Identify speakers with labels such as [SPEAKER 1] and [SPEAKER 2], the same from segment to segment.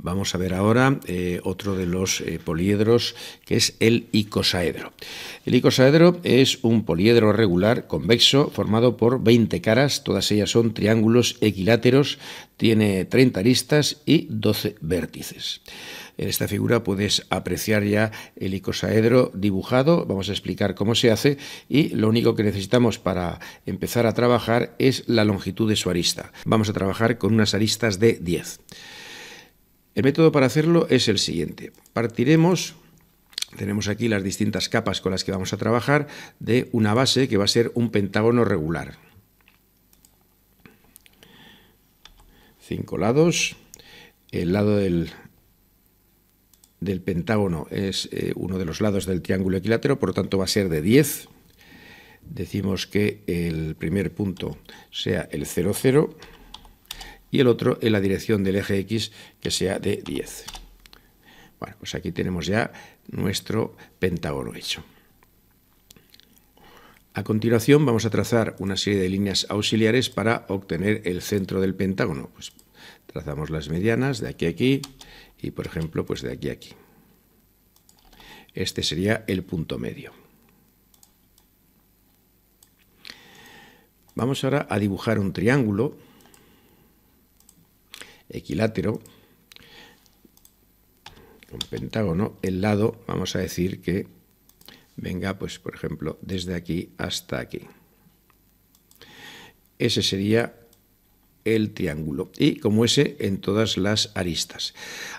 [SPEAKER 1] Vamos a ver ahora eh, otro de los eh, poliedros que es el icosaedro. El icosaedro es un poliedro regular convexo formado por 20 caras, todas ellas son triángulos equiláteros, tiene 30 aristas y 12 vértices. En esta figura puedes apreciar ya el icosaedro dibujado, vamos a explicar cómo se hace y lo único que necesitamos para empezar a trabajar es la longitud de su arista. Vamos a trabajar con unas aristas de 10. El método para hacerlo es el siguiente. Partiremos tenemos aquí las distintas capas con las que vamos a trabajar de una base que va a ser un pentágono regular. Cinco lados. El lado del, pentágono es eh, uno de los lados del triángulo equilátero, por lo tanto va a ser de 10. Decimos que el primer punto sea el 0, 0 y el otro en la dirección del eje X que sea de 10. Bueno, pues aquí tenemos ya nuestro pentágono hecho. A continuación vamos a trazar una serie de líneas auxiliares para obtener el centro del pentágono. Pues trazamos las medianas de aquí a aquí y, por ejemplo, pues de aquí a aquí. Este sería el punto medio. Vamos ahora a dibujar un triángulo equilátero, un pentágono, el lado vamos a decir que venga, pues por ejemplo, desde aquí hasta aquí. Ese sería el triángulo y como ese en todas las aristas.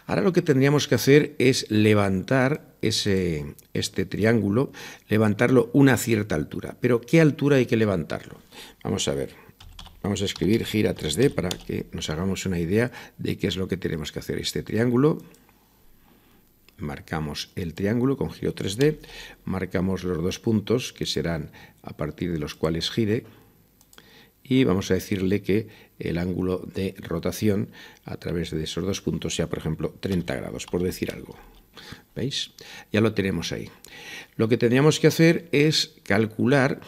[SPEAKER 1] Ahora lo que tendríamos que hacer es levantar ese, este triángulo, levantarlo una cierta altura. Pero ¿qué altura hay que levantarlo? Vamos a ver. Vamos a escribir gira 3D para que nos hagamos una idea de qué es lo que tenemos que hacer. Este triángulo, marcamos el triángulo con giro 3D, marcamos los dos puntos que serán a partir de los cuales gire y vamos a decirle que el ángulo de rotación a través de esos dos puntos sea, por ejemplo, 30 grados, por decir algo. ¿Veis? Ya lo tenemos ahí. Lo que tendríamos que hacer es calcular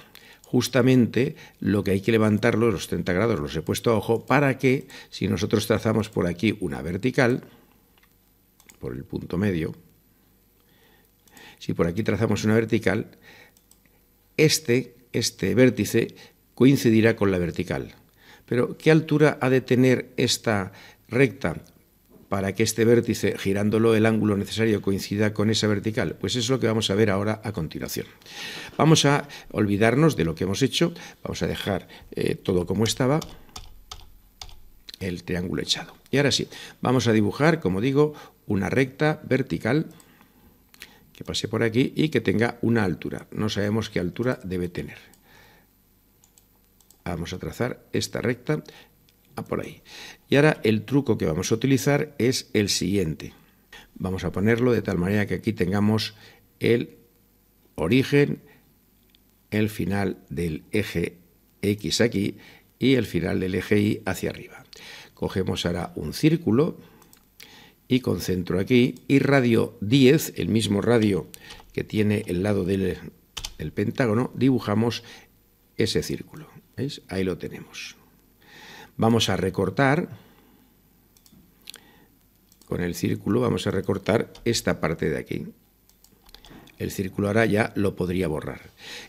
[SPEAKER 1] justamente lo que hay que levantarlo, los 30 grados los he puesto a ojo, para que si nosotros trazamos por aquí una vertical, por el punto medio, si por aquí trazamos una vertical, este, este vértice coincidirá con la vertical. Pero, ¿qué altura ha de tener esta recta para que este vértice, girándolo el ángulo necesario, coincida con esa vertical? Pues es lo que vamos a ver ahora a continuación. Vamos a olvidarnos de lo que hemos hecho, vamos a dejar eh, todo como estaba, el triángulo echado. Y ahora sí, vamos a dibujar, como digo, una recta vertical que pase por aquí y que tenga una altura. No sabemos qué altura debe tener. Vamos a trazar esta recta Ah, por ahí. Y ahora el truco que vamos a utilizar es el siguiente. Vamos a ponerlo de tal manera que aquí tengamos el origen, el final del eje X aquí y el final del eje Y hacia arriba. Cogemos ahora un círculo y concentro aquí y radio 10, el mismo radio que tiene el lado del, del pentágono, dibujamos ese círculo. ¿Veis? Ahí lo tenemos. Vamos a recortar, con el círculo, vamos a recortar esta parte de aquí. El círculo ahora ya lo podría borrar.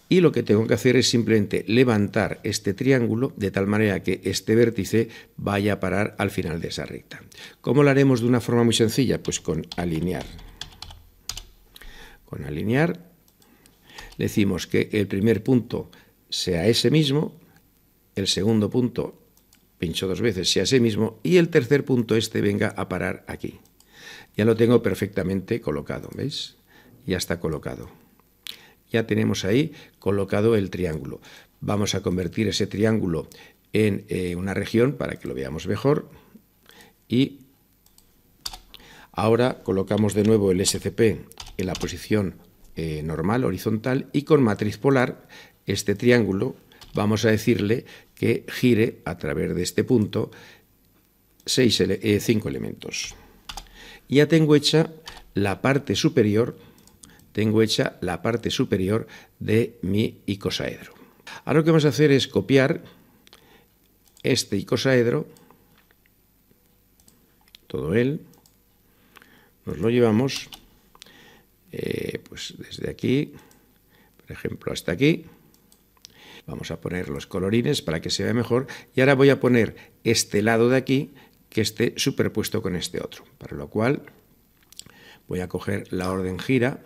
[SPEAKER 1] Y lo que tengo que hacer es simplemente levantar este triángulo de tal manera que este vértice vaya a parar al final de esa recta. ¿Cómo lo haremos de una forma muy sencilla? Pues con alinear. Con alinear decimos que el primer punto sea ese mismo, el segundo punto pincho dos veces, sea sí mismo, y el tercer punto este venga a parar aquí. Ya lo tengo perfectamente colocado, ¿veis? Ya está colocado. Ya tenemos ahí colocado el triángulo. Vamos a convertir ese triángulo en eh, una región para que lo veamos mejor. Y ahora colocamos de nuevo el SCP en la posición eh, normal, horizontal, y con matriz polar, este triángulo, vamos a decirle que gire a través de este punto seis, eh, cinco elementos. Ya tengo hecha la parte superior, tengo hecha la parte superior de mi icosaedro. Ahora lo que vamos a hacer es copiar este icosaedro, todo él, nos lo llevamos eh, pues desde aquí, por ejemplo, hasta aquí, Vamos a poner los colorines para que se vea mejor y ahora voy a poner este lado de aquí que esté superpuesto con este otro, para lo cual voy a coger la orden gira,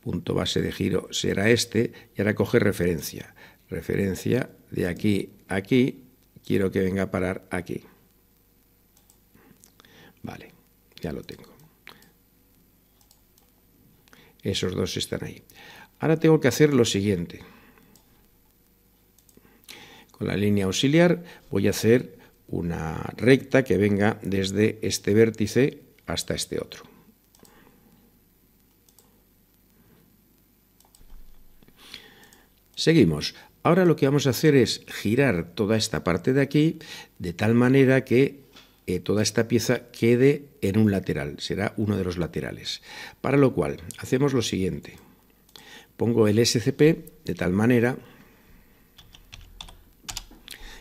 [SPEAKER 1] punto base de giro será este, y ahora coger referencia, referencia de aquí a aquí, quiero que venga a parar aquí. Vale, ya lo tengo. Esos dos están ahí. Ahora tengo que hacer lo siguiente. Con la línea auxiliar voy a hacer una recta que venga desde este vértice hasta este otro. Seguimos. Ahora lo que vamos a hacer es girar toda esta parte de aquí de tal manera que eh, toda esta pieza quede en un lateral, será uno de los laterales. Para lo cual, hacemos lo siguiente. Pongo el SCP de tal manera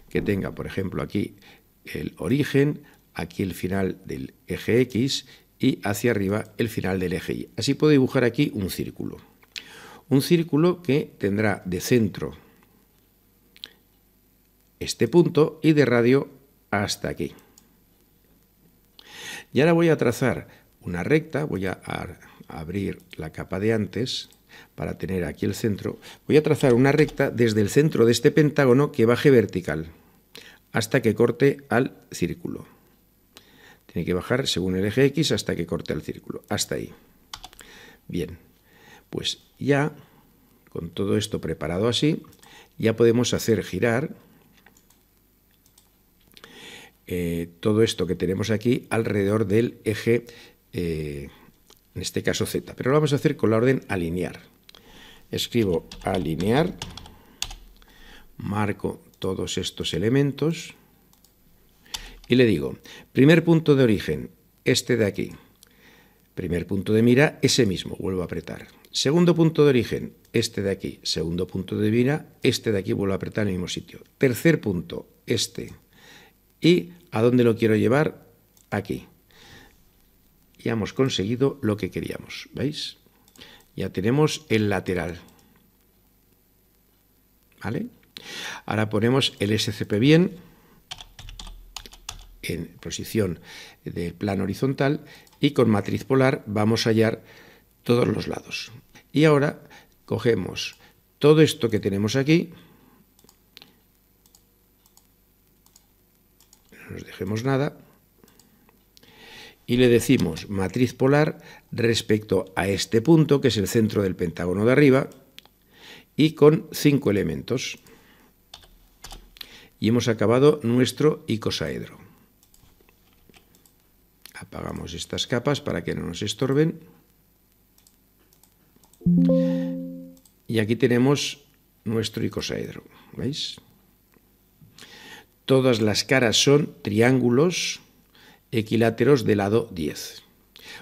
[SPEAKER 1] que tenga, por ejemplo, aquí el origen, aquí el final del eje X y hacia arriba el final del eje Y. Así puedo dibujar aquí un círculo. Un círculo que tendrá de centro este punto y de radio hasta aquí. Y ahora voy a trazar una recta, voy a, abrir la capa de antes para tener aquí el centro. Voy a trazar una recta desde el centro de este pentágono que baje vertical hasta que corte al círculo. Tiene que bajar según el eje X hasta que corte al círculo, hasta ahí. Bien, pues ya con todo esto preparado así, ya podemos hacer girar eh, todo esto que tenemos aquí alrededor del eje, eh, en este caso Z. Pero lo vamos a hacer con la orden alinear. Escribo alinear, marco todos estos elementos y le digo, primer punto de origen, este de aquí. Primer punto de mira, ese mismo, vuelvo a apretar. Segundo punto de origen, este de aquí. Segundo punto de mira, este de aquí, vuelvo a apretar en el mismo sitio. Tercer punto, este ¿Y a dónde lo quiero llevar? Aquí. Ya hemos conseguido lo que queríamos, ¿veis? Ya tenemos el lateral. ¿Vale? Ahora ponemos el SCP bien en posición de plano horizontal y con matriz polar vamos a hallar todos los lados. Y ahora cogemos todo esto que tenemos aquí, no nos dejemos nada, y le decimos matriz polar respecto a este punto, que es el centro del pentágono de arriba, y con cinco elementos. Y hemos acabado nuestro icosaedro. Apagamos estas capas para que no nos estorben. Y aquí tenemos nuestro icosaedro, ¿veis? Todas las caras son triángulos equiláteros de lado 10.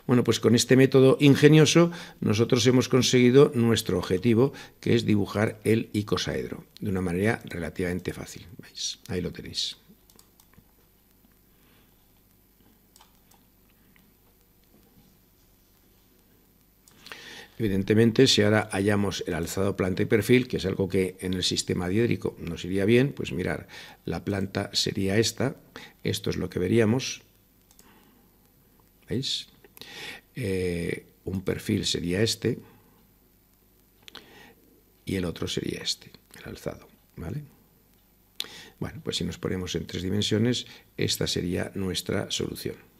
[SPEAKER 1] Bueno, pues con este método ingenioso nosotros hemos conseguido nuestro objetivo, que es dibujar el icosaedro, de una manera relativamente fácil. Ahí lo tenéis. Evidentemente, si ahora hallamos el alzado planta y perfil, que es algo que en el sistema diédrico nos iría bien, pues mirar, la planta sería esta, esto es lo que veríamos, ¿veis? Eh, un perfil sería este y el otro sería este, el alzado, ¿vale? Bueno, pues si nos ponemos en tres dimensiones, esta sería nuestra solución.